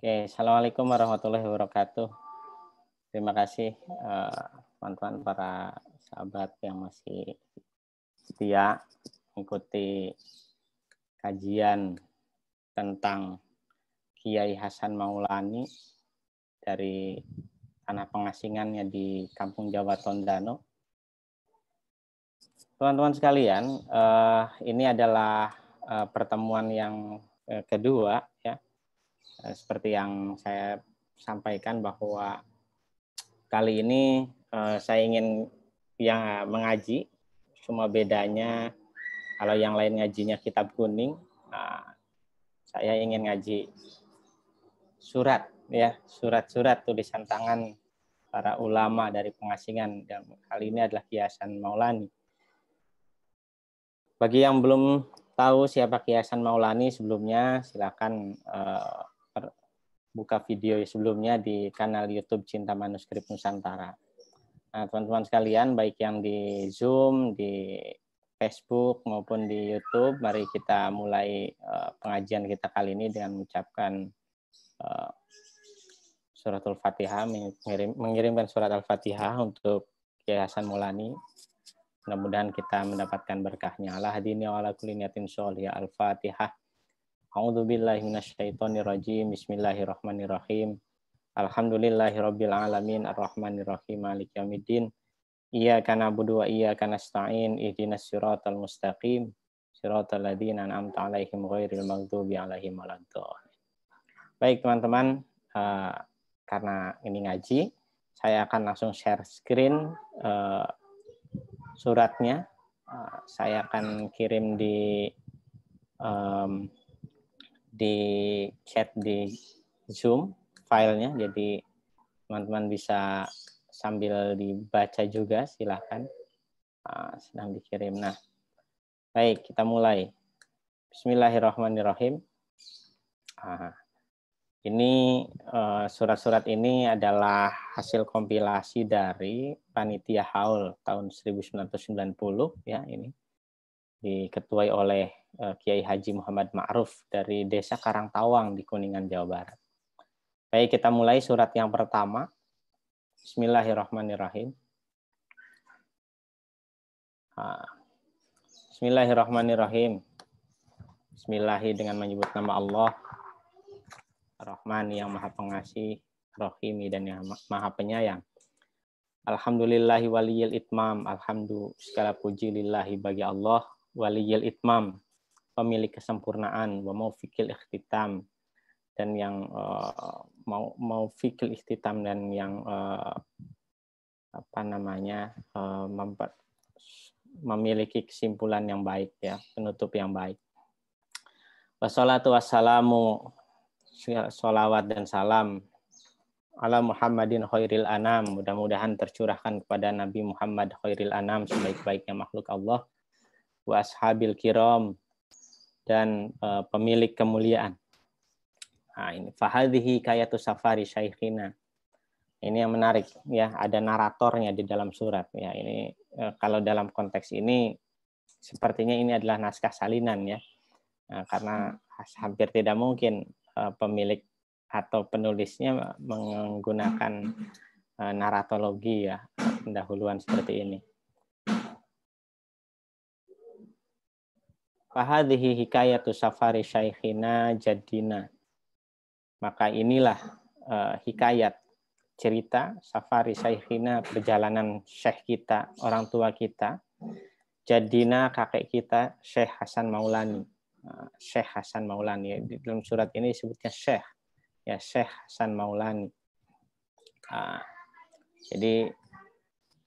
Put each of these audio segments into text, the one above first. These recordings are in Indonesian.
Oke, assalamualaikum warahmatullahi wabarakatuh. Terima kasih eh, teman-teman uh, para sahabat yang masih setia mengikuti kajian tentang Kiai Hasan Maulani dari tanah pengasingannya di Kampung Jawa Tondano. Teman-teman sekalian, uh, ini adalah uh, pertemuan yang uh, kedua Eh, seperti yang saya sampaikan bahwa kali ini eh, saya ingin yang mengaji cuma bedanya kalau yang lain ngajinya kitab kuning nah, saya ingin ngaji surat ya surat-surat tulisan tangan para ulama dari pengasingan dan kali ini adalah Kiasan Maulani. Bagi yang belum tahu siapa Kiasan Maulani sebelumnya silakan uh, buka video sebelumnya di kanal YouTube Cinta Manuskrip Nusantara. Nah, teman-teman sekalian, baik yang di Zoom, di Facebook maupun di YouTube, mari kita mulai eh, pengajian kita kali ini dengan mengucapkan eh, suratul Fatihah, mengirimkan surat Al-Fatihah untuk Yayasan Mulani. Mudah-mudahan kita mendapatkan berkahnya. Allah hadini wa ala kulli niyatin al-Fatihah. A'udzubillahi rajim Bismillahirrahmanirrahim. Alhamdulillahirabbil alamin arrahmanirrahim maliki yaumiddin. Iyyaka na'budu wa iyyaka nasta'in. Ihdinas siratal mustaqim. Siratal ladzina an'amta 'alaihim ghairil maghdubi 'alaihim Baik teman-teman, uh, karena ini ngaji, saya akan langsung share screen uh, suratnya. Uh, saya akan kirim di um, di chat di Zoom filenya, jadi teman-teman bisa sambil dibaca juga silahkan uh, ah, sedang dikirim. Nah, baik kita mulai. Bismillahirrahmanirrahim. Uh, ini eh, surat-surat ini adalah hasil kompilasi dari panitia haul tahun 1990 ya ini diketuai oleh Eh, Kiai Haji Muhammad Ma'ruf dari Desa Karangtawang di Kuningan, Jawa Barat. Baik, kita mulai surat yang pertama. Bismillahirrahmanirrahim. Bismillahirrahmanirrahim. Bismillahirrahmanirrahim. dengan menyebut nama Allah. Rahman yang maha pengasih, Rahimi dan yang maha penyayang. Alhamdulillahi waliyil itmam. Alhamdulillah segala puji lillahi bagi Allah waliyil itmam pemilik kesempurnaan wa mau fikil ikhtitam dan yang uh, mau mau fikil ikhtitam dan yang eh, apa namanya eh, memper, memiliki kesimpulan yang baik ya penutup yang baik wassalatu wassalamu ya, sholawat dan salam ala Muhammadin khairil anam. Mudah-mudahan tercurahkan kepada Nabi Muhammad khairil anam sebaik-baiknya makhluk Allah. Wa ashabil kiram dan uh, pemilik kemuliaan. Nah, ini fahadhihi kayatu safari syaikhina. Ini yang menarik ya, ada naratornya di dalam surat ya. Ini uh, kalau dalam konteks ini sepertinya ini adalah naskah salinan ya. Nah, karena hampir tidak mungkin uh, pemilik atau penulisnya menggunakan naratologi ya pendahuluan seperti ini. Fahadhihi hikayatu safari syaikhina jadina. Maka inilah uh, hikayat cerita safari syaikhina perjalanan syekh kita, orang tua kita. Jadina kakek kita Syekh Hasan Maulani. Uh, Syekh Hasan Maulani. Di dalam surat ini disebutnya Syekh. Ya Syekh Hasan Maulani. Uh, jadi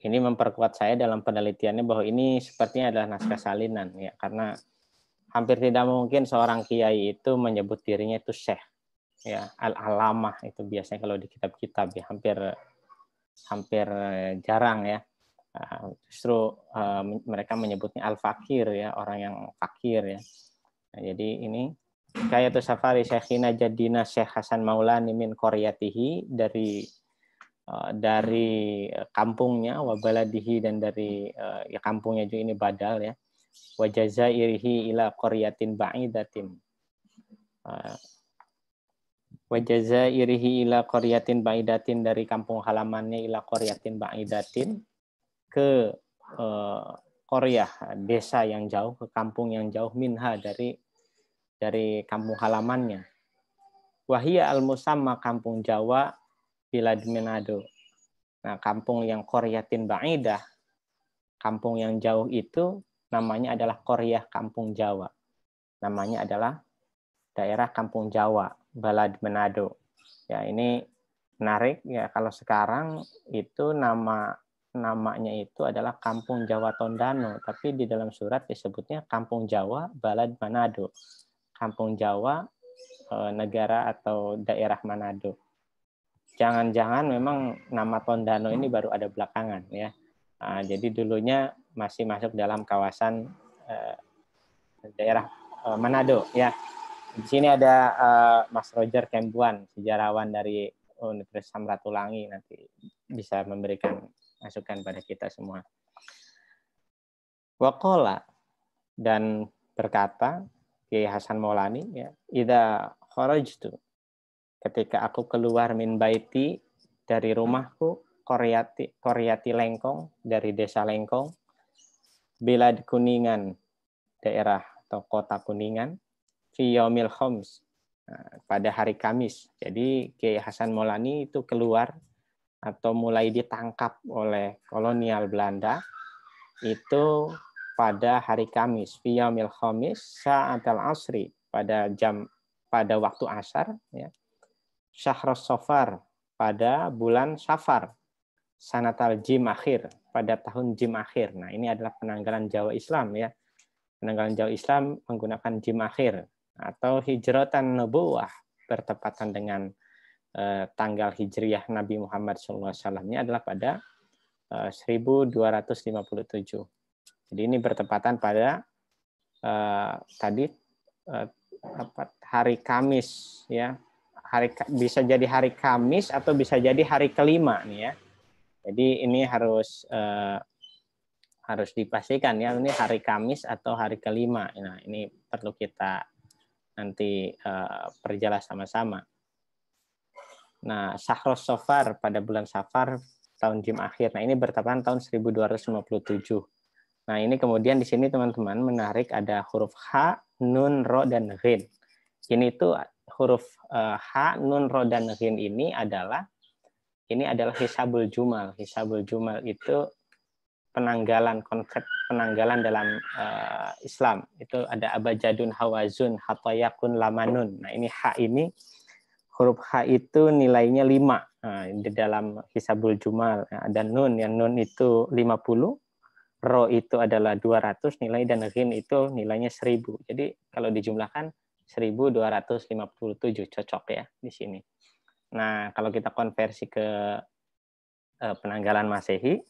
ini memperkuat saya dalam penelitiannya bahwa ini sepertinya adalah naskah salinan ya karena hampir tidak mungkin seorang kiai itu menyebut dirinya itu syekh. Ya, al-alamah itu biasanya kalau di kitab-kitab ya hampir hampir eh, jarang ya. Ah, justru eh, mereka menyebutnya al-fakir ya, orang yang fakir ya. Nah, jadi ini kayak tuh Safari Syekhina Jadina Syekh Hasan Maulani min koriatihi dari eh, dari kampungnya wabaladihi dan dari ya kampungnya juga ini badal ya Wajaza irihi ila koriatin ba'idatin ah. Wajaza irihi ila koriatin ba'idatin dari kampung halamannya ila koriatin ba'idatin ke korea eh, desa yang jauh ke kampung yang jauh minha dari dari kampung halamannya wahia al musamma kampung Jawa bila Manado nah kampung yang koriatin ba'idah kampung yang jauh itu namanya adalah Korea Kampung Jawa. Namanya adalah daerah Kampung Jawa, Balad Manado. Ya, ini menarik ya kalau sekarang itu nama namanya itu adalah Kampung Jawa Tondano, tapi di dalam surat disebutnya Kampung Jawa Balad Manado. Kampung Jawa eh, negara atau daerah Manado. Jangan-jangan memang nama Tondano ini baru ada belakangan ya. Nah, jadi dulunya masih masuk dalam kawasan uh, daerah uh, Manado ya. Di sini ada uh, Mas Roger Kembuan, sejarawan dari Universitas Samratulangi nanti bisa memberikan masukan pada kita semua. Wakola dan berkata Kiai Hasan Maulani ya, "Ida kharajtu ketika aku keluar min baiti dari rumahku koriati koriati lengkong dari desa lengkong Bilad Kuningan, daerah atau kota Kuningan, fi yaumil khoms, nah, pada hari Kamis. Jadi Kiai Hasan Molani itu keluar atau mulai ditangkap oleh kolonial Belanda itu pada hari Kamis, fi yaumil saat al-asri, pada jam pada waktu asar, ya. Sofar, pada bulan Safar, sanatal jim akhir, pada tahun Jim akhir. Nah, ini adalah penanggalan Jawa Islam ya. Penanggalan Jawa Islam menggunakan Jim akhir atau Hijratan Nubuwah bertepatan dengan eh, tanggal Hijriah Nabi Muhammad saw ini adalah pada eh, 1257. Jadi ini bertepatan pada eh, tadi eh, hari Kamis ya. Hari bisa jadi hari Kamis atau bisa jadi hari kelima nih ya jadi ini harus eh, harus dipastikan ya ini hari Kamis atau hari kelima. Nah ini perlu kita nanti eh, perjelas sama-sama. Nah Sahros Sofar pada bulan Safar tahun Jim akhir. Nah ini bertepatan tahun 1257. Nah ini kemudian di sini teman-teman menarik ada huruf H, Nun, Ro, dan Rin. Ini itu huruf eh, H, Nun, Ro, dan Rin ini adalah ini adalah hisabul jumal. Hisabul jumal itu penanggalan konsep penanggalan dalam uh, Islam. Itu ada abajadun hawazun hatayakun lamanun. Nah, ini ha ini huruf H itu nilainya 5 nah, di dalam hisabul jumal nah, ada nun yang nun itu 50 ro itu adalah 200 nilai dan rin itu nilainya 1000 jadi kalau dijumlahkan 1257 cocok ya di sini Nah, kalau kita konversi ke eh, penanggalan Masehi,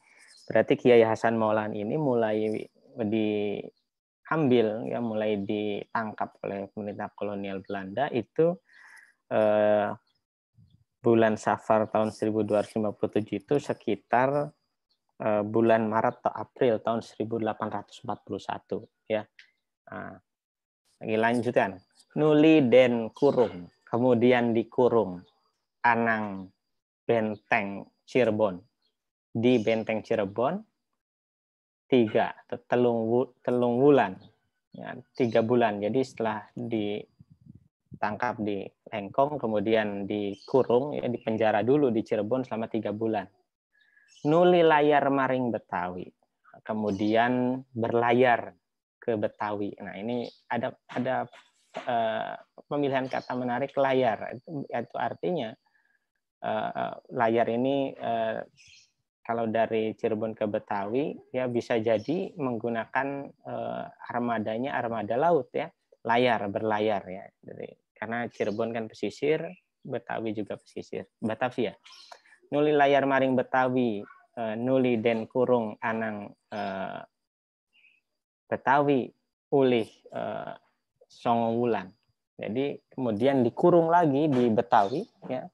berarti Kiai Hasan Maulan ini mulai diambil ya, mulai ditangkap oleh pemerintah kolonial Belanda itu eh, bulan Safar tahun 1257 itu sekitar eh, bulan Maret atau April tahun 1841 ya. Nah, lagi lanjutan. Nuli dan kurung, kemudian dikurung Anang Benteng Cirebon. Di Benteng Cirebon tiga telung telung bulan ya, tiga bulan jadi setelah ditangkap di Lengkong kemudian dikurung ya, di penjara dulu di Cirebon selama tiga bulan nuli layar maring Betawi kemudian berlayar ke Betawi nah ini ada ada uh, pemilihan kata menarik layar itu, itu artinya uh, layar ini uh, kalau dari Cirebon ke Betawi ya bisa jadi menggunakan uh, armadanya armada laut ya layar berlayar ya dari karena Cirebon kan pesisir Betawi juga pesisir Batavia nuli layar maring Betawi uh, nuli den kurung anang uh, Betawi ulih uh, songo wulan jadi kemudian dikurung lagi di Betawi ya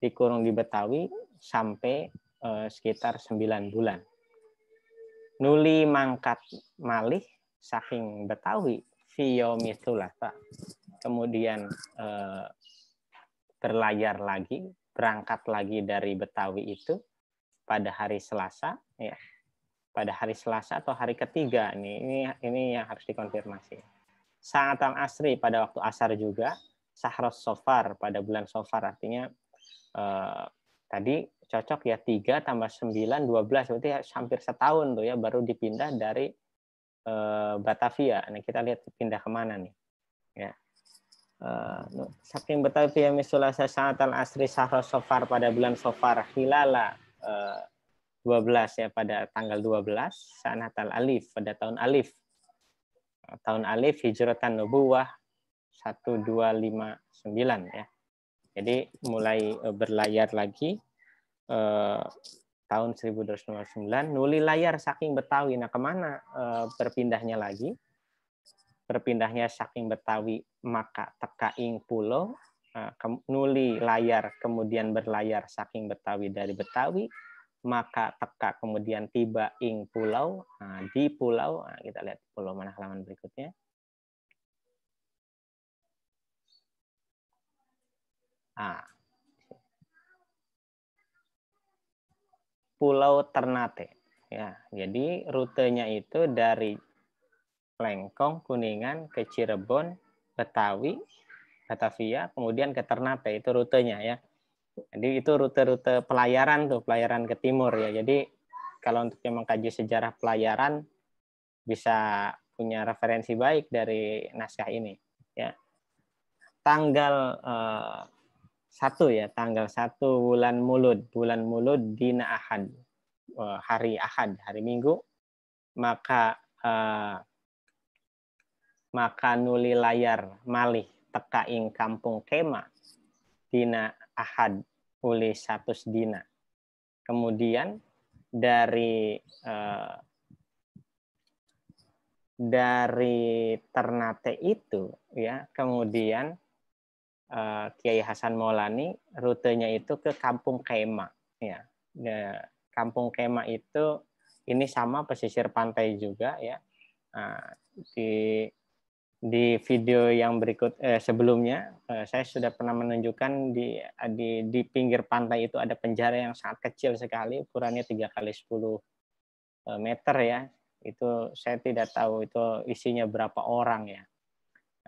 dikurung di Betawi sampai eh, sekitar sembilan bulan. Nuli mangkat malih saking Betawi vio Mitulasa, Kemudian eh, berlayar lagi, berangkat lagi dari Betawi itu pada hari Selasa ya. Pada hari Selasa atau hari ketiga nih, ini ini yang harus dikonfirmasi. Sangat asri pada waktu asar juga, sahros sofar pada bulan sofar artinya Eh, tadi cocok ya 3 tambah 9 12 berarti ya hampir setahun tuh ya baru dipindah dari eh, Batavia. Nah, kita lihat pindah kemana nih. Ya. Eh, saking Batavia misulasa al asri sahro sofar pada bulan sofar hilala 12 eh, ya pada tanggal 12 al alif pada tahun alif. Tahun alif hijratan nubuwah 1259 ya. Jadi mulai eh, berlayar lagi eh, tahun 1259 nuli layar saking Betawi. Nah kemana eh, berpindahnya lagi? Berpindahnya saking Betawi maka tekaing pulau eh, nuli layar kemudian berlayar saking Betawi dari Betawi maka teka kemudian tiba ing pulau nah, di pulau nah, kita lihat pulau mana halaman berikutnya A. Nah. Pulau Ternate. Ya, jadi rutenya itu dari Lengkong, Kuningan ke Cirebon, Betawi, Batavia, kemudian ke Ternate itu rutenya ya. Jadi itu rute-rute pelayaran tuh, pelayaran ke timur ya. Jadi kalau untuk yang mengkaji sejarah pelayaran bisa punya referensi baik dari naskah ini ya. Tanggal eh, satu ya tanggal satu bulan mulud bulan mulud dina ahad hari ahad hari minggu maka uh, maka nuli layar malih teka ing kampung kema dina ahad uli satu dina kemudian dari uh, dari Ternate itu ya kemudian Eh, Kiai Hasan Maulani rutenya itu ke Kampung Kema ya. Nah, Kampung Kema itu ini sama pesisir pantai juga ya. Eh, di di video yang berikut eh, sebelumnya eh, saya sudah pernah menunjukkan di di di pinggir pantai itu ada penjara yang sangat kecil sekali ukurannya 3 kali 10 meter ya. Itu saya tidak tahu itu isinya berapa orang ya.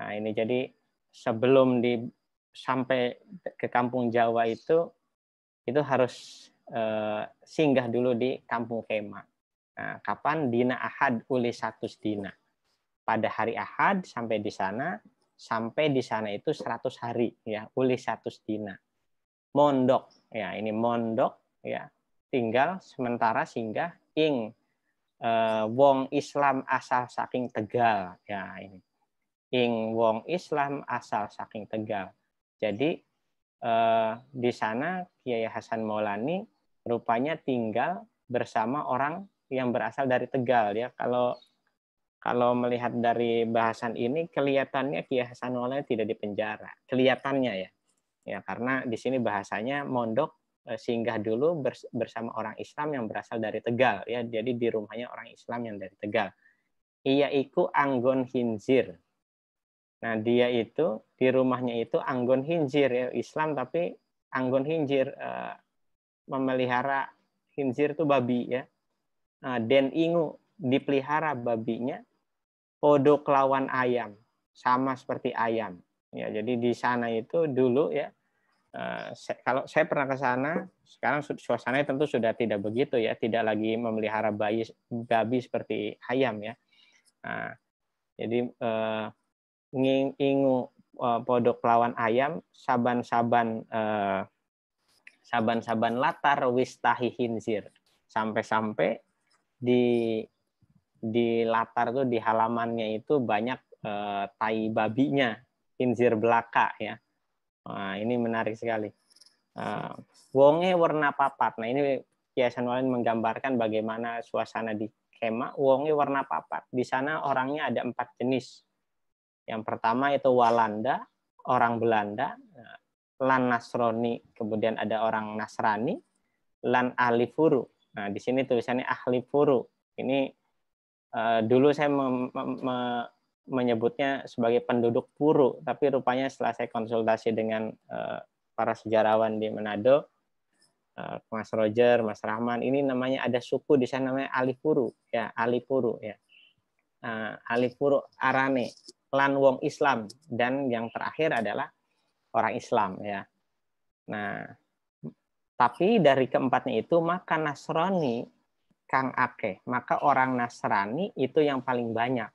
Nah, ini jadi sebelum di sampai ke kampung Jawa itu itu harus uh, singgah dulu di kampung Kema. Nah, kapan dina ahad uli satu dina? Pada hari ahad sampai di sana, sampai di sana itu 100 hari ya, uli satu dina. Mondok ya, ini mondok ya. Tinggal sementara singgah ing eh, wong Islam asal saking Tegal ya ini. Ing wong Islam asal saking Tegal jadi eh, di sana Kiai Hasan Maulani rupanya tinggal bersama orang yang berasal dari Tegal ya. Kalau kalau melihat dari bahasan ini kelihatannya Kiai Hasan Maulani tidak di penjara. Kelihatannya ya. Ya karena di sini bahasanya mondok eh, singgah dulu bersama orang Islam yang berasal dari Tegal ya. Jadi di rumahnya orang Islam yang dari Tegal. Ia iku anggon hinzir. Nah, dia itu di rumahnya itu anggon hinjir ya, Islam tapi anggon hinjir uh, memelihara hinjir itu babi ya. Nah, den ingu dipelihara babinya podo kelawan ayam, sama seperti ayam. Ya, jadi di sana itu dulu ya Uh, eh, saya, kalau saya pernah ke sana, sekarang suasana tentu sudah tidak begitu ya, tidak lagi memelihara bayi babi seperti ayam ya. Uh, jadi uh, nging ingu uh, eh, podok lawan ayam saban-saban uh, saban-saban latar wis wistahi hinzir sampai-sampai di di latar tuh di halamannya itu banyak eh, tai babinya hinzir belaka ya nah, ini menarik sekali eh, wonge warna papat nah ini Kiasan Walin menggambarkan bagaimana suasana di kema wonge warna papat di sana orangnya ada empat jenis yang pertama itu Walanda, orang Belanda, eh, Lan Nasroni, kemudian ada orang Nasrani, Lan Ahli Furu. Nah, di sini tulisannya Ahli Furu. Ini uh, dulu saya me me, menyebutnya sebagai penduduk Puru, tapi rupanya setelah saya konsultasi dengan uh, para sejarawan di Manado, Mas Roger, Mas Rahman, ini namanya ada suku di sana namanya Alipuru, ya Alipuru, ya uh, Alipuru Arane lan wong Islam dan yang terakhir adalah orang Islam ya. Nah, tapi dari keempatnya itu maka Nasrani kang Ake maka orang Nasrani itu yang paling banyak.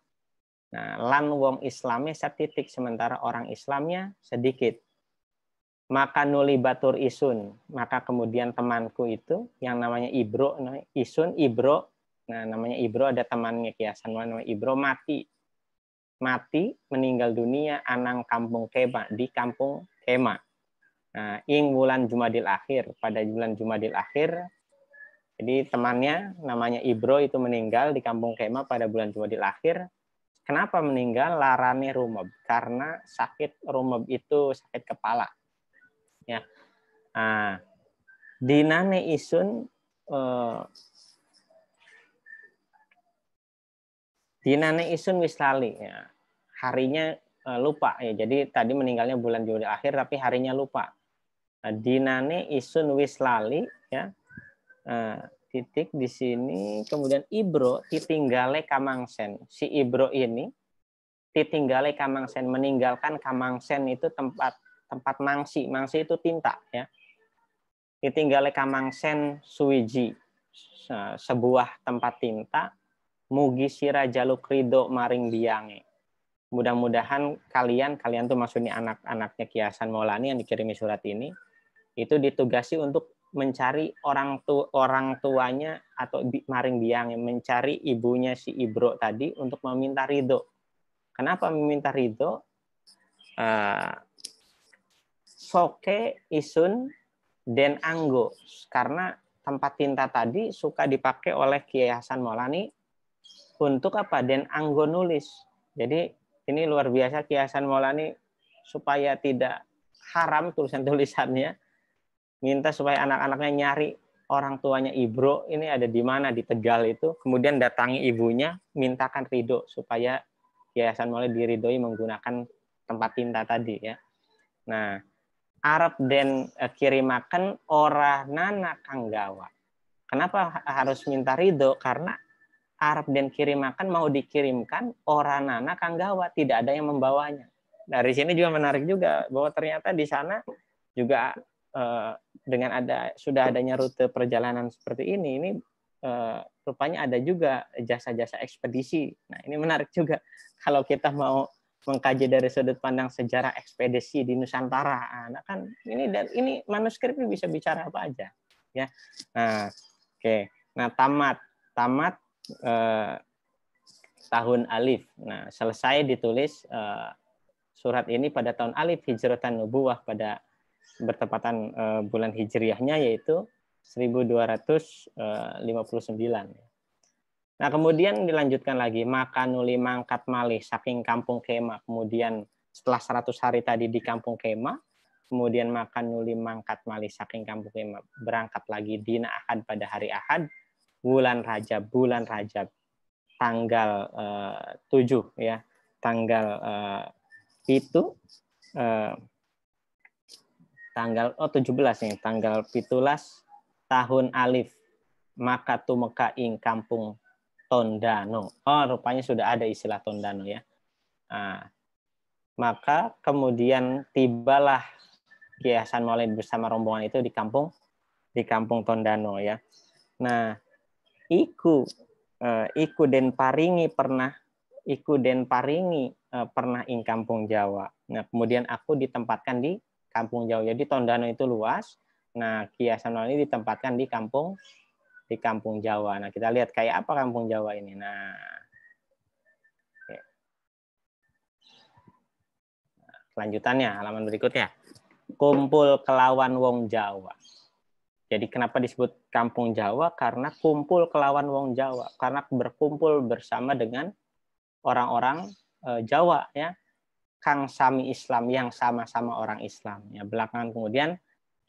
Nah, lan wong satu setitik sementara orang Islamnya sedikit. Maka nuli batur isun, maka kemudian temanku itu yang namanya Ibro, isun Ibro, nah namanya Ibro ada temannya Kiasan namanya Ibro mati mati meninggal dunia Anang Kampung Kema di Kampung Kema. Nah, ing bulan Jumadil Akhir pada bulan Jumadil Akhir jadi temannya namanya Ibro itu meninggal di Kampung Kema pada bulan Jumadil Akhir. Kenapa meninggal? Larane rumeb karena sakit rumeb itu sakit kepala. Ya. Nah, dinane isun eh, dinane isun wis lali ya. Harinya uh, lupa ya. Jadi tadi meninggalnya bulan Juli akhir tapi harinya lupa. Uh, dinane isun wis lali ya. Uh, titik di sini kemudian Ibro titinggale Kamangsen. Si Ibro ini titinggale Kamangsen meninggalkan Kamangsen itu tempat tempat mangsi. Mangsi itu tinta ya. titinggale Kamangsen Suwiji sebuah tempat tinta mugi sira jaluk ridho maring biange. Mudah-mudahan kalian, kalian tuh maksudnya anak-anaknya Kiasan Maulani yang dikirimi surat ini, itu ditugasi untuk mencari orang tu orang tuanya atau bi maring biyange, mencari ibunya si Ibro tadi untuk meminta ridho. Kenapa meminta ridho? Uh, soke isun den anggo karena tempat tinta tadi suka dipakai oleh Kiai Hasan Maulani untuk apa? Dan anggo nulis. Jadi ini luar biasa kiasan Maulani supaya tidak haram tulisan tulisannya. Minta supaya anak-anaknya nyari orang tuanya Ibro ini ada di mana di Tegal itu kemudian datangi ibunya mintakan ridho supaya kiasan Maulani diridhoi menggunakan tempat tinta tadi ya. Nah, Arab dan eh, kirimakan orang nana kanggawa. Kenapa harus minta ridho? Karena Arab dan kirimakan mau dikirimkan orang anak kanggawa tidak ada yang membawanya. Nah, dari sini juga menarik juga bahwa ternyata di sana juga eh, dengan ada sudah adanya rute perjalanan seperti ini ini eh, rupanya ada juga jasa-jasa ekspedisi. Nah, ini menarik juga kalau kita mau mengkaji dari sudut pandang sejarah ekspedisi di Nusantara. Ah, nah, kan ini dan ini manuskripnya bisa bicara apa aja, ya. Nah, oke. Okay. Nah, tamat. Tamat Eh, tahun Alif. Nah, selesai ditulis uh, surat ini pada tahun Alif Hijratan Nubuwah pada bertepatan uh, bulan Hijriahnya yaitu 1259. Nah, kemudian dilanjutkan lagi, maka nuli mangkat malih saking kampung kema, kemudian setelah 100 hari tadi di kampung kema, kemudian maka nuli mangkat malih saking kampung kema, berangkat lagi dina ahad pada hari ahad, bulan Rajab, bulan Rajab tanggal eh, uh, 7 ya, tanggal uh, itu uh, tanggal oh 17 nih, tanggal pitulas tahun Alif maka tu ing kampung Tondano. Oh, rupanya sudah ada istilah Tondano ya. Nah, maka kemudian tibalah kiasan Hasan bersama rombongan itu di kampung di kampung Tondano ya. Nah, iku uh, iku den paringi pernah iku den paringi uh, pernah ing kampung Jawa. Nah, kemudian aku ditempatkan di kampung Jawa. Jadi Tondano itu luas. Nah, kiasan ini ditempatkan di kampung di kampung Jawa. Nah, kita lihat kayak apa kampung Jawa ini. Nah, oke. Nah, kelanjutannya halaman berikutnya. Kumpul kelawan wong Jawa. Jadi kenapa disebut kampung Jawa? Karena kumpul kelawan wong Jawa, karena berkumpul bersama dengan orang-orang eh, Jawa ya. Kang Sami Islam yang sama-sama orang Islam ya. Belakangan kemudian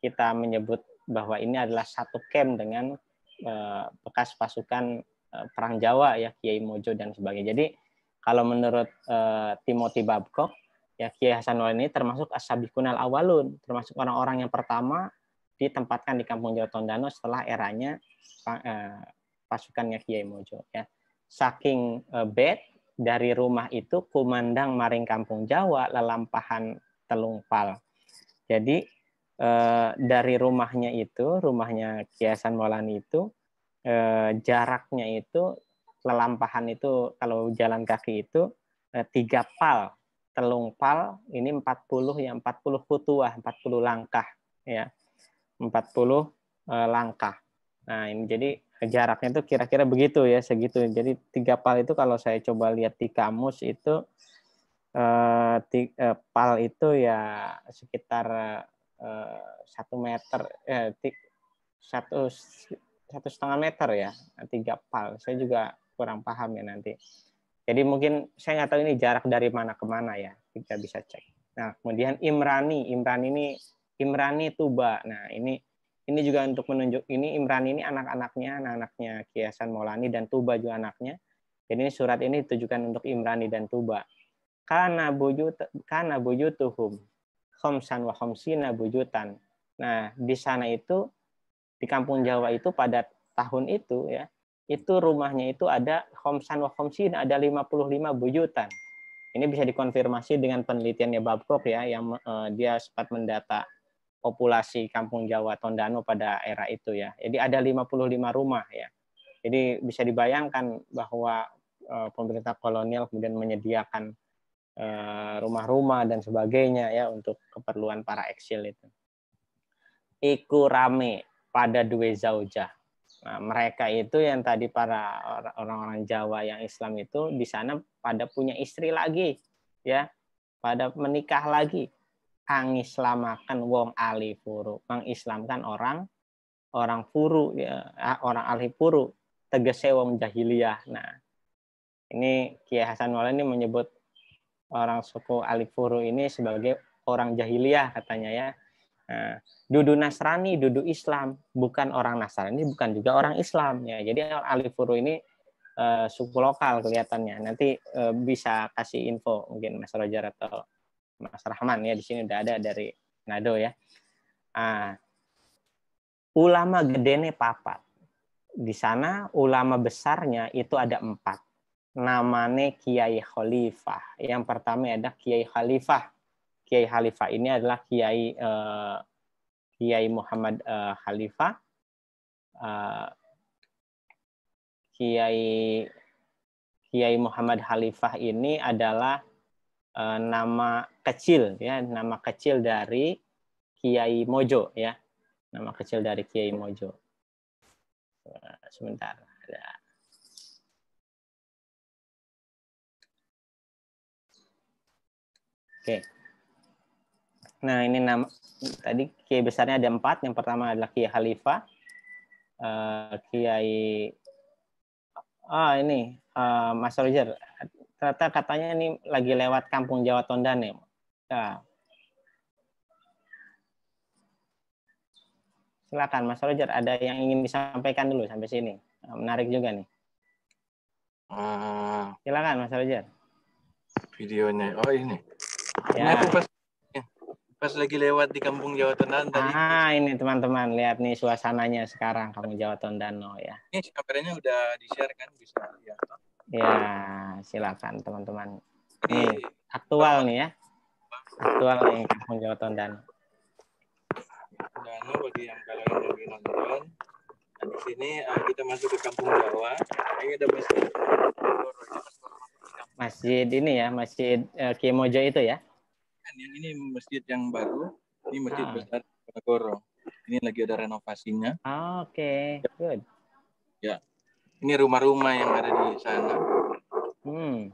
kita menyebut bahwa ini adalah satu camp dengan eh, bekas pasukan eh, perang Jawa ya Kiai Mojo dan sebagainya. Jadi kalau menurut Timothy Babcock ya Kiai Hasan Wali ini termasuk asabikun awalun, termasuk orang-orang yang pertama ditempatkan di Kampung Jatondano setelah eranya eh, pasukannya Kiai Mojo ya. Saking eh, bed dari rumah itu kumandang maring Kampung Jawa lelampahan telungpal. Jadi eh, dari rumahnya itu, rumahnya Kiasan Maulani itu jaraknya itu lelampahan itu kalau jalan kaki itu tiga pal telung pal ini 40 ya 40 kutuah 40 langkah ya 40 puluh eh, langkah. Nah, ini jadi jaraknya itu kira-kira begitu ya, segitu. Jadi tiga pal itu kalau saya coba lihat di kamus itu eh, eh pal itu ya sekitar eh, satu meter, eh, satu satu setengah meter ya, tiga pal. Saya juga kurang paham ya nanti. Jadi mungkin saya nggak tahu ini jarak dari mana ke mana ya, kita bisa cek. Nah, kemudian Imrani, Imrani ini Imrani Tuba. Nah, ini ini juga untuk menunjuk ini Imrani ini anak-anaknya, anak-anaknya Kiasan Maulani dan Tuba juga anaknya. Jadi ini surat ini ditujukan untuk Imrani dan Tuba. Karena buju karena buju bujutuhum khomsan wa khomsina bujutan. Nah, di sana itu di kampung Jawa itu pada tahun itu ya, itu rumahnya itu ada khomsan wa khomsina ada 55 bujutan. Ini bisa dikonfirmasi dengan penelitiannya Babcock ya yang uh, dia sempat mendata populasi kampung Jawa Tondano pada era itu ya. Jadi ada 55 rumah ya. Jadi bisa dibayangkan bahwa eh, pemerintah kolonial kemudian menyediakan eh, rumah-rumah dan sebagainya ya untuk keperluan para eksil itu. Iku rame pada dua zauja. Nah, mereka itu yang tadi para orang-orang Jawa yang Islam itu di sana pada punya istri lagi ya, pada menikah lagi. Mengislamkan wong ahli furu mengislamkan orang orang furu ya ah, orang ahli furu tegese wong jahiliyah nah ini Kiai Hasan Wala ini menyebut orang suku ahli furu ini sebagai orang jahiliyah katanya ya Nah, dudu Nasrani, dudu Islam, bukan orang Nasrani, bukan juga orang Islam ya. Jadi ahli furu ini uh, suku lokal kelihatannya. Nanti uh, bisa kasih info mungkin Mas Roger atau Mas Rahman ya di sini udah ada dari Nado ya. Uh, ulama gedene papat. Di sana ulama besarnya itu ada empat. Namanya Kiai Khalifah. Yang pertama ada Kiai Khalifah. Kiai Khalifah ini adalah Kiai uh, Kiai Muhammad uh, Khalifah, uh, Kiai Kiai Muhammad Khalifah ini adalah Eh, nama kecil ya nama kecil dari Kiai Mojo ya nama kecil dari Kiai Mojo sebentar ada oke nah ini nama tadi Kiai besarnya ada empat yang pertama adalah Kiai Khalifah uh, Kiai ah ini uh, Mas Roger ternyata katanya ini lagi lewat kampung Jawa Tondan ya, ya. Silakan Mas Roger, ada yang ingin disampaikan dulu sampai sini. Eh, menarik juga nih. Ah, Silakan Mas Roger. Videonya, oh ini. Ya. Ini aku pas, pas lagi lewat di kampung Jawa Tondan tadi. Ah ini teman-teman lihat nih suasananya sekarang kampung Jawa Tondano oh, ya. Ini kameranya udah di share kan bisa lihat. Ya. Ya, silakan teman-teman. Ini aktual nih ya. Aktual nih kampung Jawa Tondan. Dana bagi yang kalian lebih nonton. di sini eh, kita masuk ke kampung Jawa. Ini ada masjid. Masjid ini ya, masjid uh, eh, Kimojo itu ya. Yang ini masjid yang baru. Ini masjid ah. besar Goro. Ini lagi ada renovasinya. Oh, Oke, okay. good. Ya, ini rumah-rumah yang ada di sana. Hmm.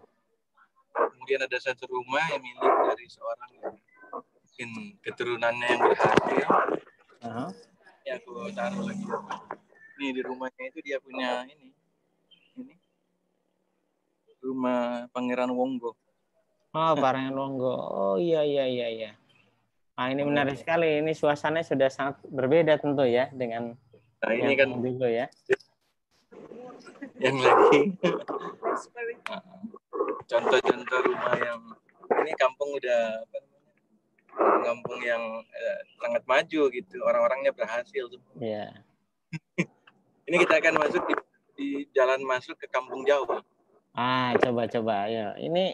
Kemudian ada satu rumah yang milik dari seorang yang mungkin keturunannya yang berhasil. Uh-huh. Ya aku taruh lagi. Ini di rumahnya itu dia punya ini. Ini rumah Pangeran Wonggo. Oh, Pangeran Wonggo. Oh iya iya iya iya. Ah, ini menarik iya. sekali. Ini suasananya sudah sangat berbeda tentu ya dengan nah, ini kan dulu ya yang lagi contoh-contoh rumah yang ini kampung udah apa namanya kampung yang eh, sangat maju gitu orang-orangnya berhasil tuh Yeah. ini kita akan masuk di, di jalan masuk ke kampung Jawa. Ah coba coba ya ini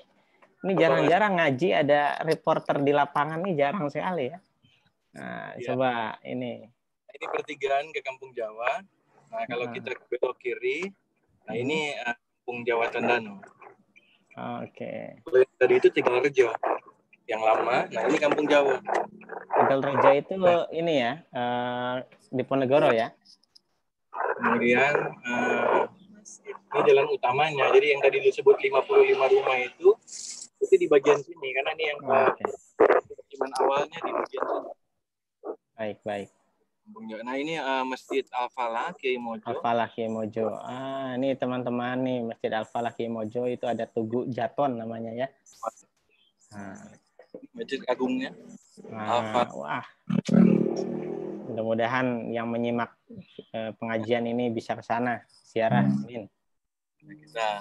ini jarang-jarang ngaji ada reporter di lapangan nih jarang sekali ya. Nah ya. coba ini. Ini pertigaan ke kampung Jawa. Nah kalau nah. kita belok kiri Nah ini eh, Kampung Jawa Tondano. Oh, ah, Oke. Okay. Tadi itu Tegal Rejo yang lama. Nah ini Kampung Jawa. Tegal Rejo itu nah. ini ya uh, di Ponegoro ya. Kemudian uh, ini jalan utamanya. Jadi yang tadi disebut 55 rumah itu itu di bagian sini karena ini yang oh, ah, okay. awalnya di bagian sini. Baik baik. Nah ini uh, Masjid Al Falah Kiai Mojo. Al Falah Kiai Mojo. Ah ini teman-teman nih Masjid Al Falah Kiai Mojo itu ada Tugu Jaton namanya ya. Nah. Masjid Agungnya. Nah, wah. Mudah-mudahan yang menyimak eh, pengajian ini bisa ke sana siarah. Amin. Kita nah.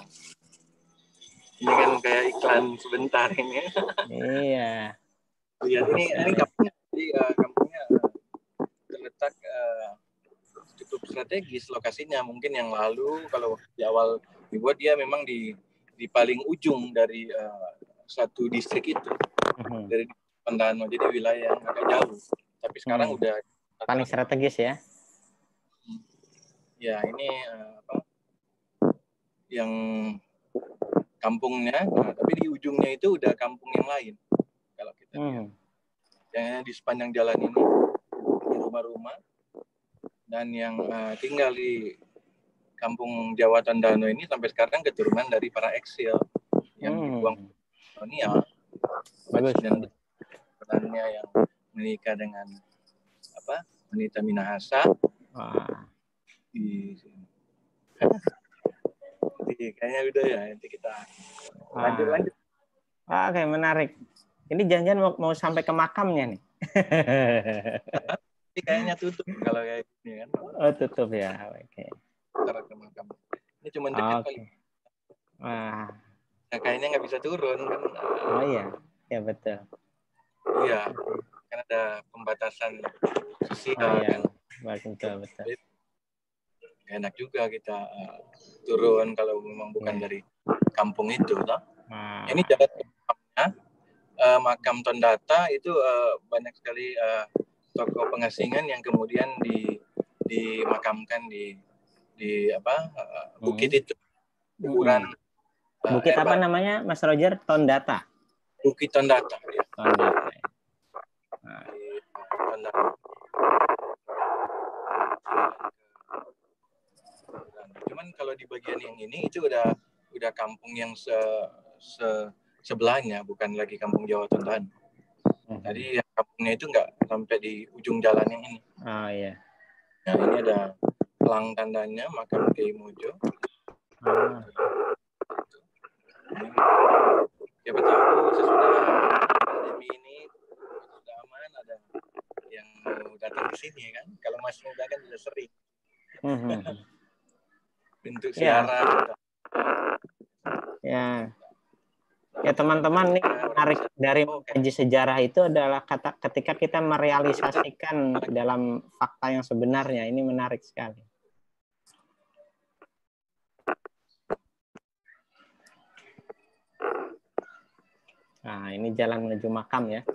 ini kan kayak iklan sebentar ini. Iya. Lihat ini ini kampungnya jadi uh, eh, kampung tutup cukup strategis lokasinya mungkin yang lalu kalau di awal dibuat dia memang di di paling ujung dari uh, satu distrik itu mm-hmm. dari Pandano jadi wilayah yang agak jauh tapi sekarang mm-hmm. udah paling strategis ya ya ini uh, apa yang kampungnya nah, tapi di ujungnya itu udah kampung yang lain kalau kita mm. yang di sepanjang jalan ini di rumah-rumah dan yang uh, tinggal di kampung Jawa Tondano ini sampai sekarang keturunan dari para eksil yang hmm. dibuang kolonial dan perannya yang menikah dengan apa wanita Minahasa Wah. di nanti kayaknya udah ya nanti kita Wah. lanjut lanjut oke menarik ini janjian mau sampai ke makamnya nih ini kayaknya tutup kalau kayak gini kan. Oh, tutup ya. Oke. Okay. makam. Ini cuma dekat okay. Ah, kali. Wah. Ya, kayaknya nggak bisa turun kan. Oh iya. Ya betul. Iya. karena ada pembatasan sosial oh, iya. kan. Betul, betul. Gak enak juga kita uh, turun kalau memang bukan yeah. dari kampung itu toh. Nah. Ini jalan makamnya. Uh, makam Tondata itu uh, banyak sekali uh, tokoh pengasingan yang kemudian di dimakamkan di di apa eh, bukit hmm. itu ukuran uh, bukit apa Ebat. namanya Mas Roger Tondata bukit Tondata ya. ya. Tondata cuman kalau di bagian yang ini itu udah udah kampung yang se, se sebelahnya bukan lagi kampung Jawa Tondano hmm. jadi kampungnya itu nggak sampai di ujung jalan yang ini. Oh iya. Nah ini ada pelang tandanya makam Kiai Mojo. Ah. ya betul sesudah pandemi ini sudah aman ada yang mau datang ke sini ya kan. Kalau Mas muda kan sudah sering. Mm hmm, -hmm. Bentuk ya. siaran. Ya. Yeah. Ya teman-teman nih menarik nah, dari kaji sejarah itu adalah kata ketika kita merealisasikan dalam fakta yang sebenarnya ini menarik sekali. Nah, ini jalan menuju makam ya.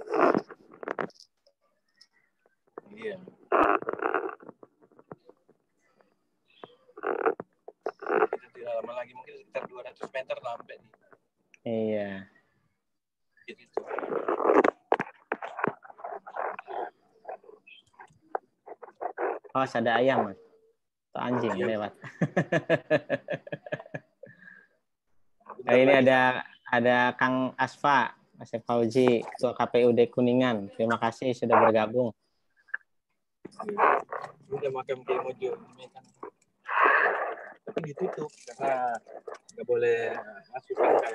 ada ayam mas atau anjing ayam. lewat nah, ini ada ada Kang Asfa Mas Fauji Ketua KPUD Kuningan terima kasih sudah bergabung udah pakai mungkin mojo tapi ditutup karena nggak boleh masuk kan,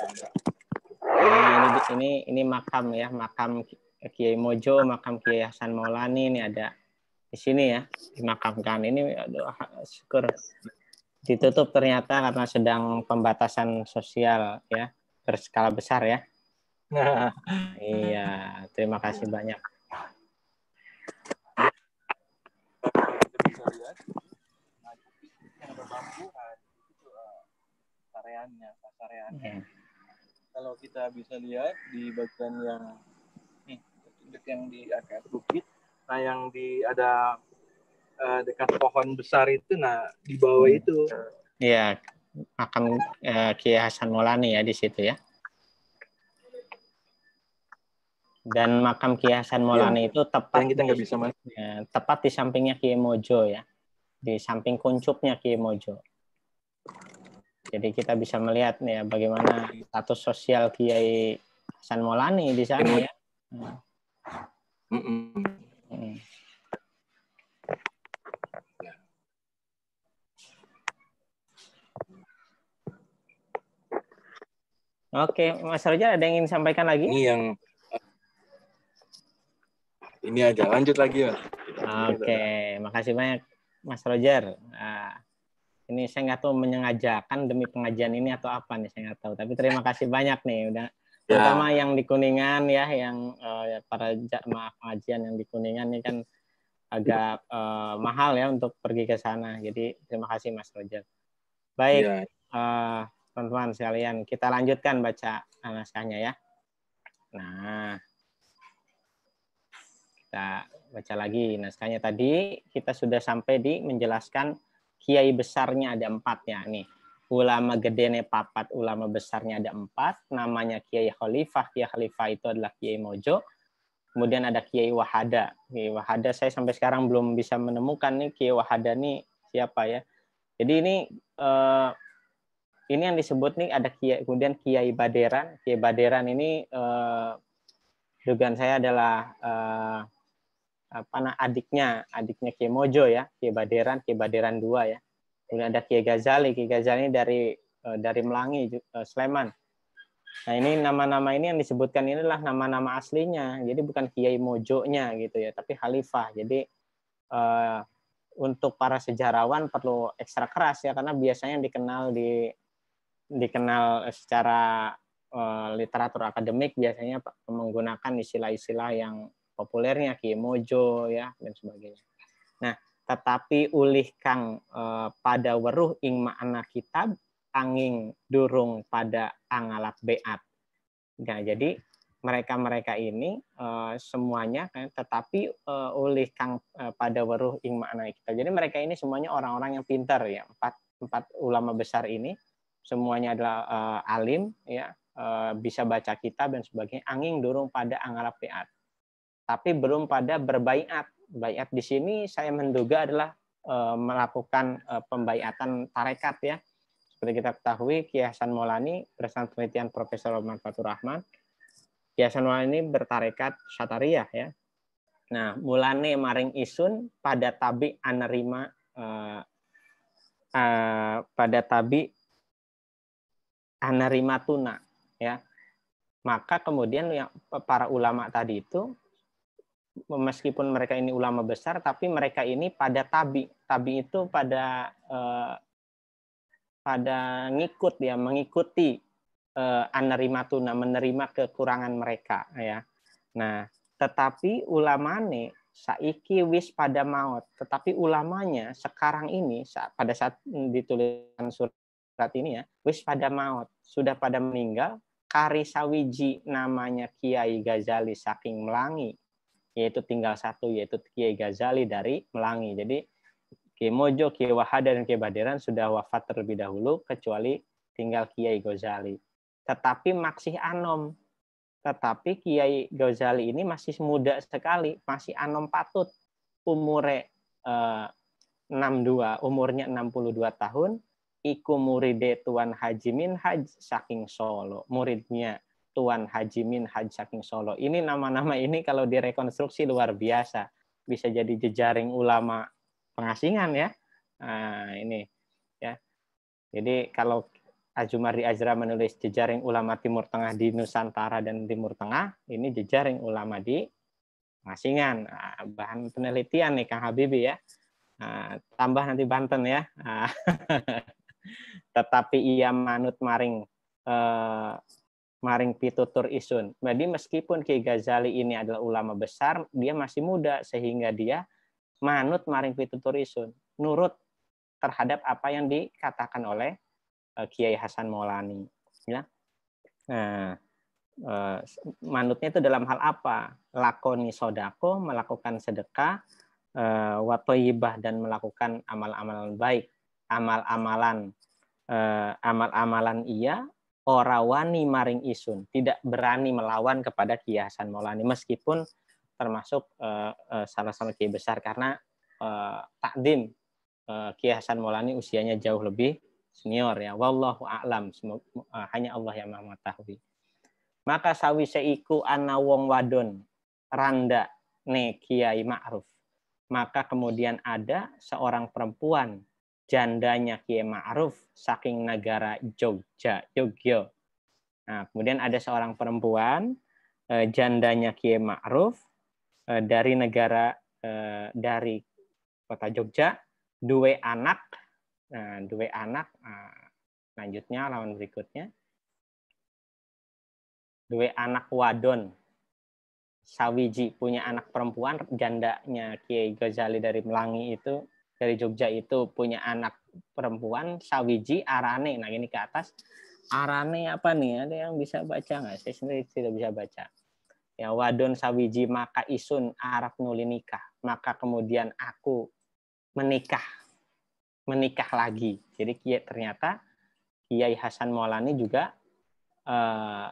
nah, ini, ini ini makam ya makam Kiai Mojo makam Kiai Hasan Maulani ini ada di sini ya dimakamkan ini aduh syukur ditutup ternyata karena sedang pembatasan sosial ya berskala besar ya nah. iya terima kasih banyak hmm. kalau kita bisa lihat di bagian yang nih yang di atas bukit nah yang di ada uh, dekat pohon besar itu nah di bawah hmm. itu iya makam uh, eh, Kiai Hasan Maulani ya di situ ya dan makam Kiai Hasan Maulani ya, itu tepat kita nggak bisa Ya, tepat di sampingnya Kiai Mojo ya di samping kuncupnya Kiai Mojo jadi kita bisa melihat nih ya bagaimana status sosial Kiai Hasan Molani di sana ya. Mm -mm. Hmm. Oke, Mas Roja ada yang ingin sampaikan lagi? Ini yang ini aja lanjut lagi ya. Oke, okay. makasih banyak Mas Roger. Nah, ini saya nggak tahu menyengajakan demi pengajian ini atau apa nih saya nggak tahu. Tapi terima kasih banyak nih udah terutama ya. yang di Kuningan ya yang uh, para jamaah pengajian yang di Kuningan ini kan agak uh, mahal ya untuk pergi ke sana. Jadi terima kasih Mas Roger. Baik, ya. uh, teman-teman sekalian, kita lanjutkan baca naskahnya ya. Nah, kita baca lagi naskahnya tadi. Kita sudah sampai di menjelaskan kiai besarnya ada empat ya nih ulama gede nih papat, ulama besarnya ada empat, namanya Kiai Khalifah, Kiai Khalifah itu adalah Kiai Mojo, kemudian ada Kiai Wahada, Kiai Wahada saya sampai sekarang belum bisa menemukan nih Kiai Wahada nih siapa ya. Jadi ini eh, ini yang disebut nih ada Kiai, kemudian Kiai Baderan, Kiai Baderan ini eh, dugaan saya adalah eh, apa nah, adiknya, adiknya Kiai Mojo ya, Kiai Baderan, Kiai Baderan dua ya kemudian ada Kiai Ghazali Kiai Ghazali dari eh, dari Melangi eh, Sleman nah ini nama-nama ini yang disebutkan inilah nama-nama aslinya jadi bukan Kiai Mojo-nya gitu ya tapi Khalifah jadi eh, untuk para sejarawan perlu ekstra keras ya karena biasanya dikenal di dikenal secara literatur akademik biasanya menggunakan istilah-istilah yang populernya Kiai Mojo ya dan sebagainya. Nah, tetapi ulih kang eh, pada weruh ing makna kitab anging durung pada angalap beat. Nah, jadi mereka-mereka ini eh, semuanya kan tetapi eh, ulih kang eh, pada weruh ing makna kitab. Jadi mereka ini semuanya orang-orang yang pintar ya. Empat empat ulama besar ini semuanya adalah eh, alim ya, eh, bisa baca kitab dan sebagainya. Anging durung pada angalap beat. Tapi belum pada berbaiat bayat di sini saya menduga adalah eh, melakukan eh, pembayatan tarekat ya. Seperti kita ketahui, Kiai Hasan Maulani berdasarkan penelitian Profesor Omar Fatur Rahman, Kiai Hasan Maulani bertarekat Syatariah ya. Nah, mulane maring isun pada tabi anerima uh, uh, pada tabi anerima tuna ya. Maka kemudian yang para ulama tadi itu meskipun mereka ini ulama besar tapi mereka ini pada tabi tabi itu pada eh, pada ngikut ya mengikuti eh, tuna, menerima kekurangan mereka ya nah tetapi ulamane saiki wis pada maut tetapi ulamanya sekarang ini pada saat dituliskan surat ini ya wis pada maut sudah pada meninggal Karisawiji namanya Kiai Ghazali saking Melangi yaitu tinggal satu yaitu Kiai Ghazali dari Melangi. Jadi Kiai Mojo, Kiai Wahada dan Kiai Baderan sudah wafat terlebih dahulu kecuali tinggal Kiai Ghazali. Tetapi masih anom. Tetapi Kiai Ghazali ini masih muda sekali, masih anom patut. Umure eh, 62, umurnya 62 tahun, iku muride Tuan Haji Minhaj saking Solo. Muridnya Tuan Haji Min Haji Saking Solo. Ini nama-nama ini kalau direkonstruksi luar biasa. Bisa jadi jejaring ulama pengasingan ya. Nah, ini ya. Jadi kalau Azumari Azra menulis jejaring ulama Timur Tengah di Nusantara dan Timur Tengah, ini jejaring ulama di pengasingan. Nah, bahan penelitian nih Kang Habibie ya. Nah, tambah nanti Banten ya. Nah, tetapi ia manut maring eh, maring pitutur isun. Jadi meskipun Ki Ghazali ini adalah ulama besar, dia masih muda sehingga dia manut maring pitutur isun, nurut terhadap apa yang dikatakan oleh eh, Kiai Hasan Maulani. Ya. Nah, eh, manutnya itu dalam hal apa? Lakoni sodako, melakukan sedekah, eh, watoyibah dan melakukan amal-amalan baik, amal-amalan amal-amalan iya ora wani maring isun, tidak berani melawan kepada kiasan Hasan Maulani meskipun termasuk uh, eh, uh, salah eh, sama Kiai besar karena uh, takdim uh, kiasan Hasan Maulani usianya jauh lebih senior ya. Wallahu a'lam, uh, hanya Allah yang mengetahui. Maka sawi seiku ana wong wadon randa ne Kiai Ma'ruf. Maka kemudian ada seorang perempuan jandanya Kiai Ma'ruf saking negara Jogja, Yogyo. Nah, kemudian ada seorang perempuan eh, jandanya Kiai Ma'ruf eh, dari negara eh, dari kota Jogja, dua anak, nah, dua anak. lanjutnya lawan berikutnya. Dua anak wadon Sawiji punya anak perempuan jandanya Kiai Ghazali dari Melangi itu dari Jogja itu punya anak perempuan Sawiji Arane. Nah ini ke atas Arane apa nih? Ada yang bisa baca nggak? Saya sendiri tidak bisa baca. Ya Wadon Sawiji maka Isun Arab nuli nikah. Maka kemudian aku menikah, menikah lagi. Jadi ternyata Kiai Hasan Maulani juga uh,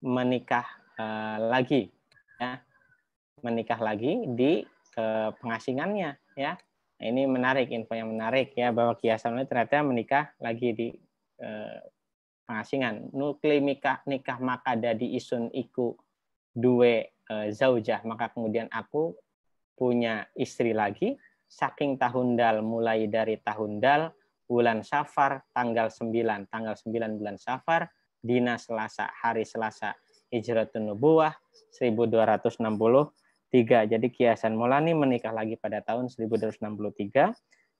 menikah uh, lagi, ya menikah lagi di eh, pengasingannya, ya ini menarik, info yang menarik ya bahwa kiasan Salome ternyata menikah lagi di eh, pengasingan. Nuklimika nikah, nikah maka di isun iku dua eh, zaujah. Maka kemudian aku punya istri lagi. Saking tahun dal mulai dari tahun dal bulan Safar tanggal 9, tanggal 9 bulan Safar, dina Selasa, hari Selasa, Hijratun Nubuah 1260 jadi kiasan Hasan Molani menikah lagi pada tahun 1263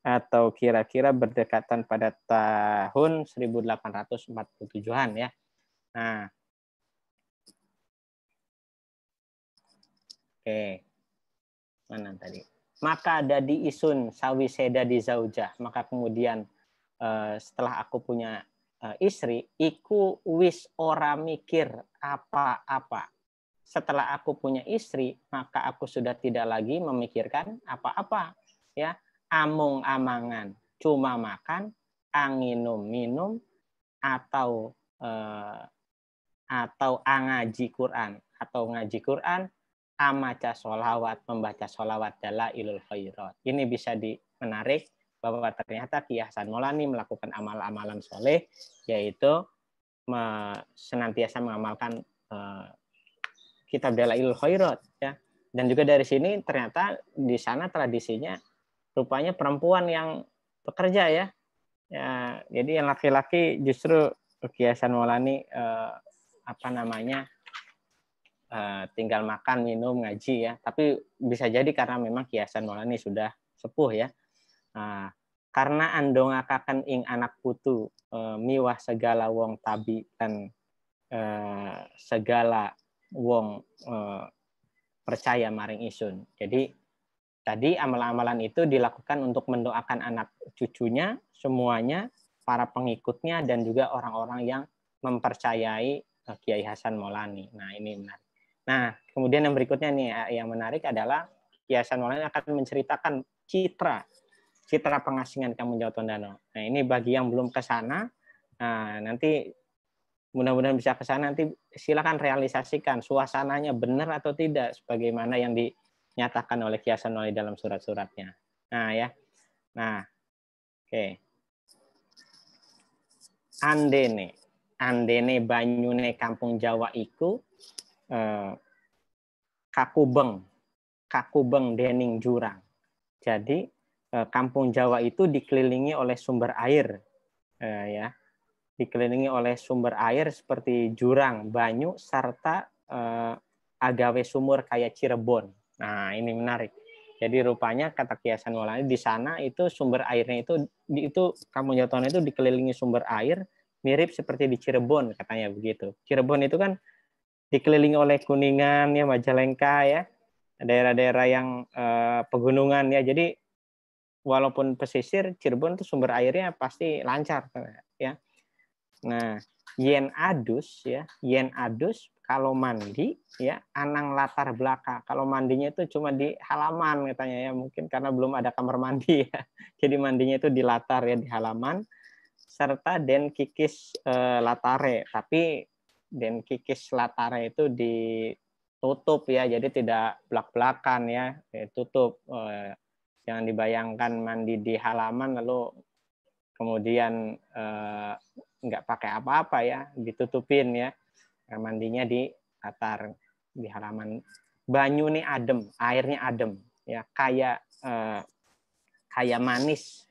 atau kira-kira berdekatan pada tahun 1847-an ya. Nah. Oke. Mana tadi? Maka ada di isun sawi seda di zauja. Maka kemudian eh, setelah aku punya eh, istri, iku wis ora mikir apa-apa setelah aku punya istri, maka aku sudah tidak lagi memikirkan apa-apa. Ya, among amangan, cuma makan, anginum minum, atau eh, atau angaji Quran atau ngaji Quran, amaca solawat, membaca solawat dala ilul khairat. Ini bisa di menarik bahwa ternyata Ki Hasan Maulani melakukan amal-amalan soleh, yaitu senantiasa mengamalkan eh, kitab Dalailul Khairat ya. Dan juga dari sini ternyata di sana tradisinya rupanya perempuan yang bekerja ya. ya jadi yang laki-laki justru Kiasan Maulani eh, apa namanya eh, tinggal makan, minum, ngaji ya. Tapi bisa jadi karena memang Kiasan Maulani sudah sepuh ya. Nah, karena akan ing anak putu eh, miwah segala wong tabi dan eh, segala wong eh, percaya maring isun. Jadi tadi amalan-amalan itu dilakukan untuk mendoakan anak cucunya semuanya, para pengikutnya dan juga orang-orang yang mempercayai eh, Kiai Hasan Maulani. Nah, ini menarik. Nah, kemudian yang berikutnya nih eh, yang menarik adalah Kiai Hasan Maulani akan menceritakan citra citra pengasingan kamu Jawa Tondano. Nah, ini bagi yang belum ke sana, nah, nanti mudah-mudahan bisa ke sana nanti silakan realisasikan suasananya benar atau tidak sebagaimana yang dinyatakan oleh kiasan oleh dalam surat-suratnya. Nah ya. Nah. Oke. Okay. Andene. Andene banyune kampung Jawa iku eh, kakubeng. Kakubeng dening jurang. Jadi eh, kampung Jawa itu dikelilingi oleh sumber air eh, ya dikelilingi oleh sumber air seperti jurang, banyu, serta eh, agawe sumur kayak Cirebon. Nah, ini menarik. Jadi rupanya kata kiasan Walani di sana itu sumber airnya itu di itu Kamunyotono itu dikelilingi sumber air mirip seperti di Cirebon katanya begitu. Cirebon itu kan dikelilingi oleh Kuningan ya Majalengka ya daerah-daerah yang eh, pegunungan ya. Jadi walaupun pesisir Cirebon itu sumber airnya pasti lancar ya. Nah, yen adus ya, yen adus kalau mandi ya anang latar belakang. Kalau mandinya itu cuma di halaman katanya ya, mungkin karena belum ada kamar mandi ya. Jadi mandinya itu di latar ya di halaman serta den kikis eh, latare. Tapi den kikis latare itu ditutup ya, jadi tidak belak-belakan ya, eh, tutup. Eh, jangan dibayangkan mandi di halaman lalu kemudian eh, nggak pakai apa-apa ya, ditutupin ya. Mandinya di atar di halaman. Banyu nih adem, airnya adem ya, kayak eh, kayak manis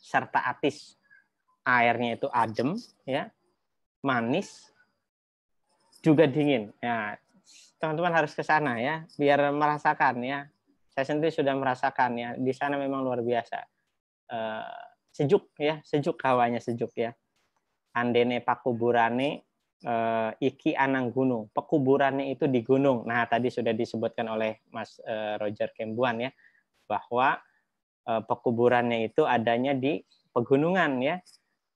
serta atis. Airnya itu adem ya, manis juga dingin. Ya, teman-teman harus ke sana ya, biar merasakan ya. Saya sendiri sudah merasakan ya, di sana memang luar biasa. Eh, sejuk ya, sejuk hawanya sejuk ya andene pakuburane eh, iki anang gunung. Pekuburannya itu di gunung. Nah, tadi sudah disebutkan oleh Mas eh, Roger Kembuan ya bahwa eh, pekuburannya itu adanya di pegunungan ya.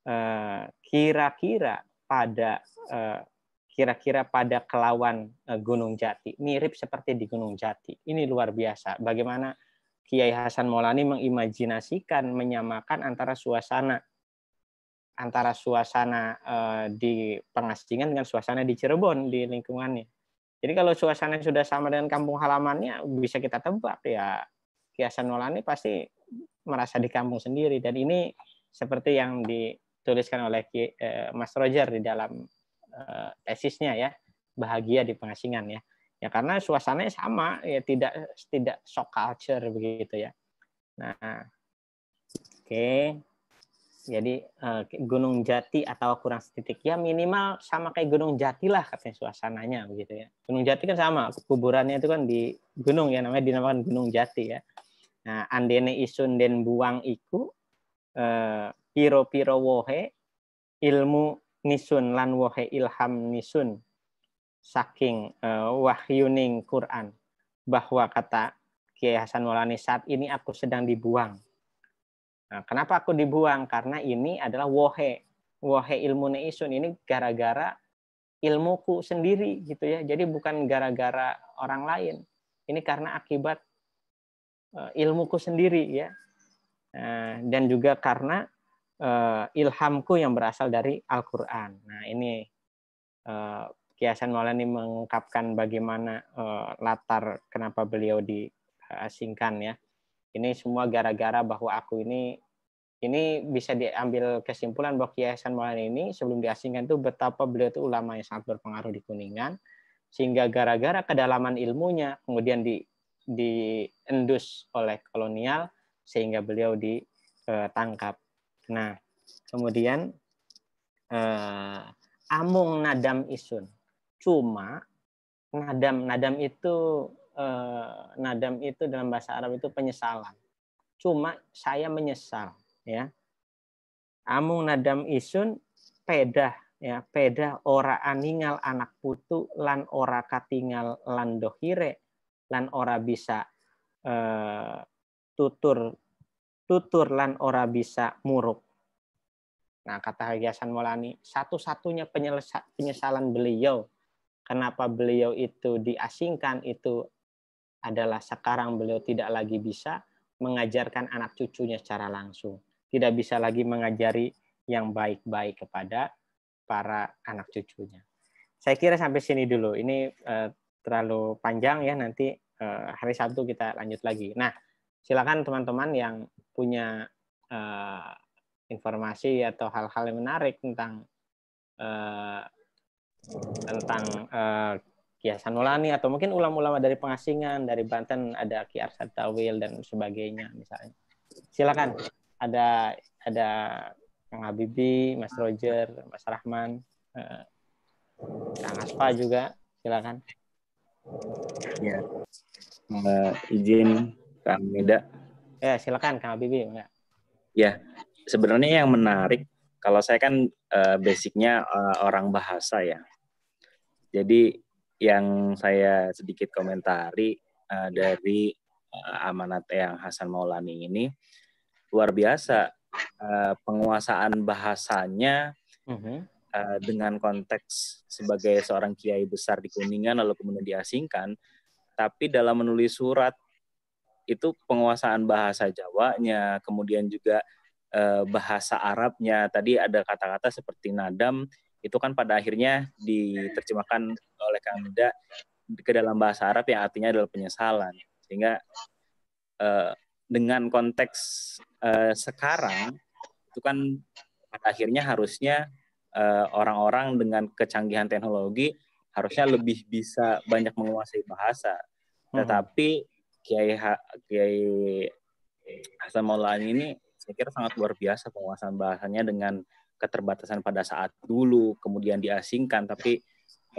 Eh, kira-kira pada eh, kira-kira pada kelawan Gunung Jati mirip seperti di Gunung Jati. Ini luar biasa. Bagaimana Kiai Hasan Maulani mengimajinasikan menyamakan antara suasana antara suasana eh, di pengasingan dengan suasana di Cirebon di lingkungannya. Jadi kalau suasana sudah sama dengan kampung halamannya bisa kita tebak ya kiasan Nolani pasti merasa di kampung sendiri dan ini seperti yang dituliskan oleh eh, Mas Roger di dalam eh, tesisnya ya bahagia di pengasingan ya. Ya karena suasananya sama ya tidak tidak shock culture begitu ya. Nah, oke. Jadi uh, Gunung Jati atau kurang setitik ya minimal sama kayak Gunung Jati lah katanya suasananya begitu ya. Gunung Jati kan sama kuburannya itu kan di gunung ya namanya dinamakan Gunung Jati ya. Nah, andene isun den buang iku eh, piro piro wohe ilmu nisun lan wohe ilham nisun saking uh, wahyuning Quran bahwa kata Kiai Hasan Maulani saat ini aku sedang dibuang Nah, kenapa aku dibuang? Karena ini adalah wohe. Wohe ilmu neisun ini gara-gara ilmuku sendiri gitu ya. Jadi bukan gara-gara orang lain. Ini karena akibat eh, ilmuku sendiri ya. Nah, dan juga karena eh, ilhamku yang berasal dari Al-Quran. Nah ini eh, Kiasan Maulani mengungkapkan bagaimana latar kenapa beliau diasingkan ya ini semua gara-gara bahwa aku ini ini bisa diambil kesimpulan bahwa Kiai Hasan Maulana ini sebelum diasingkan itu betapa beliau itu ulama yang sangat berpengaruh di Kuningan sehingga gara-gara kedalaman ilmunya kemudian di diendus oleh kolonial sehingga beliau ditangkap. Eh, nah, kemudian eh, amung nadam isun. Cuma nadam nadam itu eh, nadam itu dalam bahasa Arab itu penyesalan. Cuma saya menyesal, ya. Amung nadam isun pedah ya pedah ora aningal anak putu lan ora katingal lan dohire lan ora bisa eh, tutur tutur lan ora bisa muruk. Nah, kata Hasan Maulani, satu-satunya penyesalan beliau kenapa beliau itu diasingkan itu adalah sekarang beliau tidak lagi bisa mengajarkan anak cucunya secara langsung, tidak bisa lagi mengajari yang baik-baik kepada para anak cucunya. Saya kira sampai sini dulu. Ini uh, terlalu panjang ya nanti uh, hari Sabtu kita lanjut lagi. Nah, silakan teman-teman yang punya uh, informasi atau hal-hal yang menarik tentang tentang Ki Hasan atau mungkin ulama-ulama dari pengasingan dari Banten ada Ki Arsad Tawil dan sebagainya misalnya. Silakan ada ada Kang Habibi, Mas Roger, Mas Rahman, eh, Kang Aspa juga silakan. Ya. Uh, izin Kang Meda. Ya, silakan Kang Habibi. Ya. ya. Sebenarnya yang menarik kalau saya kan uh, basicnya uh, orang bahasa ya. Jadi yang saya sedikit komentari uh, dari uh, amanat yang Hasan Maulani ini luar biasa uh, penguasaan bahasanya uh dengan konteks sebagai seorang kiai besar di Kuningan lalu kemudian diasingkan tapi dalam menulis surat itu penguasaan bahasa Jawanya kemudian juga uh, bahasa Arabnya tadi ada kata-kata seperti nadam itu kan pada akhirnya diterjemahkan oleh Kang Nida ke dalam bahasa Arab yang artinya adalah penyesalan. Sehingga eh, dengan konteks eh, sekarang itu kan pada akhirnya harusnya orang eh, orang-orang dengan kecanggihan teknologi harusnya lebih bisa banyak menguasai bahasa. Hmm. Tetapi Kiai ha, Kiai Hasan Maulani ini saya kira sangat luar biasa penguasaan bahasanya dengan keterbatasan pada saat dulu, kemudian diasingkan, tapi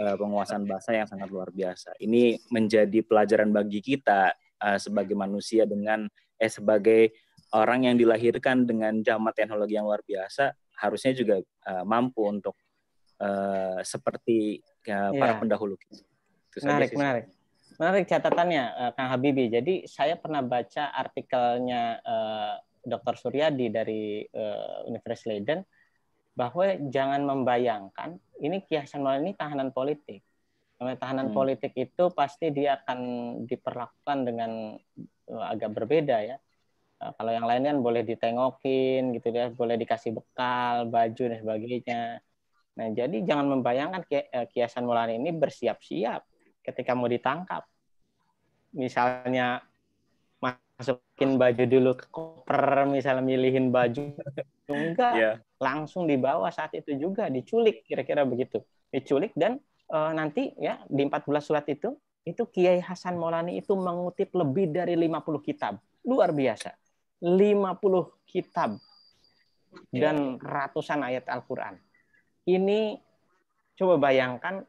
uh, penguasaan bahasa yang sangat luar biasa. Ini menjadi pelajaran bagi kita uh, sebagai manusia dengan eh sebagai orang yang dilahirkan dengan jamaah teknologi yang luar biasa harusnya juga uh, mampu untuk uh, seperti uh, para iya. pendahulu. kita. menarik, menarik. Menarik catatannya uh, Kang Habibie. Jadi saya pernah baca artikelnya uh, Dr. Suryadi dari uh, Universitas Leiden bahwa jangan membayangkan ini kiasan Hasan ini tahanan politik. karena tahanan hmm. politik itu pasti dia akan diperlakukan dengan eh, agak berbeda ya. Eh, kalau yang lain kan boleh ditengokin gitu ya, boleh dikasih bekal, baju dan sebagainya. Nah, jadi jangan membayangkan kiasan eh, mulan ini bersiap-siap ketika mau ditangkap. Misalnya masukin baju dulu ke koper misalnya milihin baju enggak yeah. langsung dibawa saat itu juga diculik kira-kira begitu diculik dan e, nanti ya di 14 surat itu itu Kiai Hasan Maulani itu mengutip lebih dari 50 kitab luar biasa 50 kitab iya. dan ratusan ayat Al-Qur'an ini coba bayangkan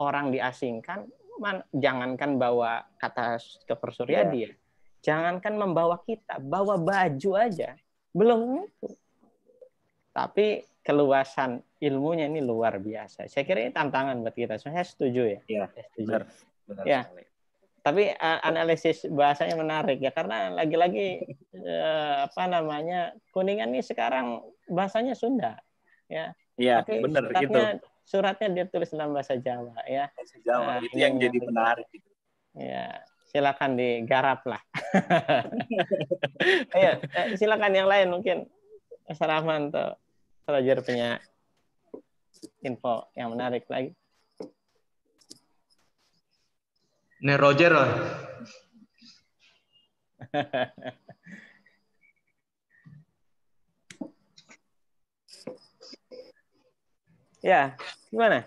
orang diasingkan man, jangankan bawa kata Dr. Suryadi yeah. Jangankan membawa kita, bawa baju aja. Belum itu. Tapi keluasan ilmunya ini luar biasa. Saya kira ini tantangan buat kita. Saya setuju ya. Iya, benar. benar. Ya. Tapi uh, analisis bahasanya menarik ya karena lagi-lagi uh, apa namanya kuningan ini sekarang bahasanya Sunda ya. Iya, benar itu. Suratnya dia tulis dalam bahasa Jawa ya. Bahasa Jawa nah, itu yang jadi menarik. Gitu. Iya silakan digarap lah. Ayo, iya, eh, silakan yang lain mungkin Mas Rahman atau Roger punya info yang menarik lagi. Ini Roger loh. ya, gimana?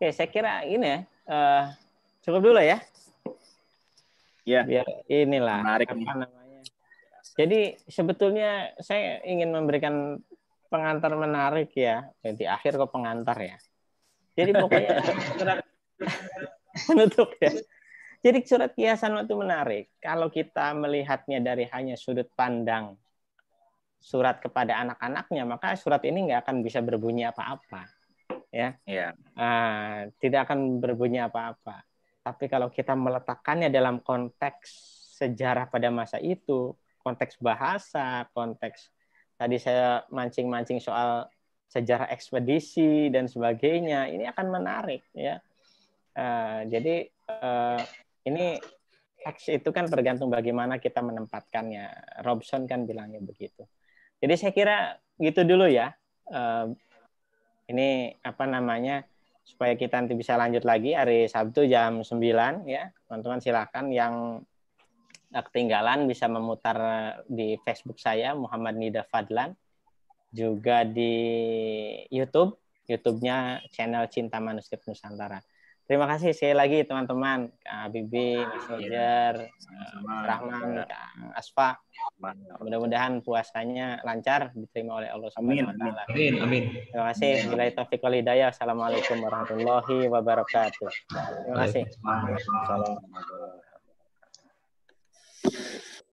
Oke, saya kira ini ya. Uh, cukup dulu ya. Ya. Biar inilah. Menarik. Apa namanya. Jadi sebetulnya saya ingin memberikan pengantar menarik ya. Eh, di akhir kok pengantar ya. Jadi pokoknya surat penutup ya. Jadi surat kiasan itu menarik. Kalau kita melihatnya dari hanya sudut pandang surat kepada anak-anaknya, maka surat ini nggak akan bisa berbunyi apa-apa ya yeah. Iya. uh, tidak akan berbunyi apa-apa tapi kalau kita meletakkannya dalam konteks sejarah pada masa itu konteks bahasa konteks tadi saya mancing-mancing soal sejarah ekspedisi dan sebagainya ini akan menarik ya uh, jadi uh, ini teks itu kan tergantung bagaimana kita menempatkannya. Robson kan bilangnya begitu. Jadi saya kira gitu dulu ya eh, ini apa namanya supaya kita nanti bisa lanjut lagi hari Sabtu jam 9 ya teman-teman silakan yang ketinggalan bisa memutar di Facebook saya Muhammad Nida Fadlan juga di YouTube YouTube-nya channel Cinta Manuskrip Nusantara Terima kasih sekali lagi teman-teman, Kak Bibi, Mas Roger, iya. Kak Rahman, Kak Asfa. Mudah-mudahan puasanya lancar diterima oleh Allah Subhanahu Amin. Amin. Terima kasih. Bila taufik wal Assalamualaikum warahmatullahi wabarakatuh. Terima kasih. Assalamualaikum.